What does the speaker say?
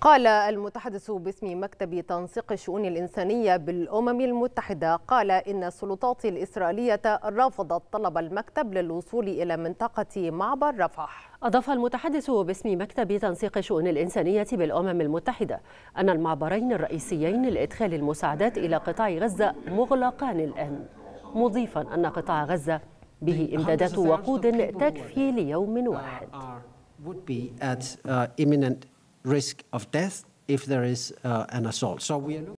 قال المتحدث باسم مكتب تنسيق الشؤون الإنسانية بالأمم المتحدة قال إن السلطات الإسرائيلية رفضت طلب المكتب للوصول إلى منطقة معبر رفح أضاف المتحدث باسم مكتب تنسيق الشؤون الإنسانية بالأمم المتحدة أن المعبرين الرئيسيين لإدخال المساعدات إلى قطاع غزة مغلقان الآن مضيفا أن قطاع غزة به إمدادات وقود تكفي ليوم واحد risk of death if there is uh, an assault. So we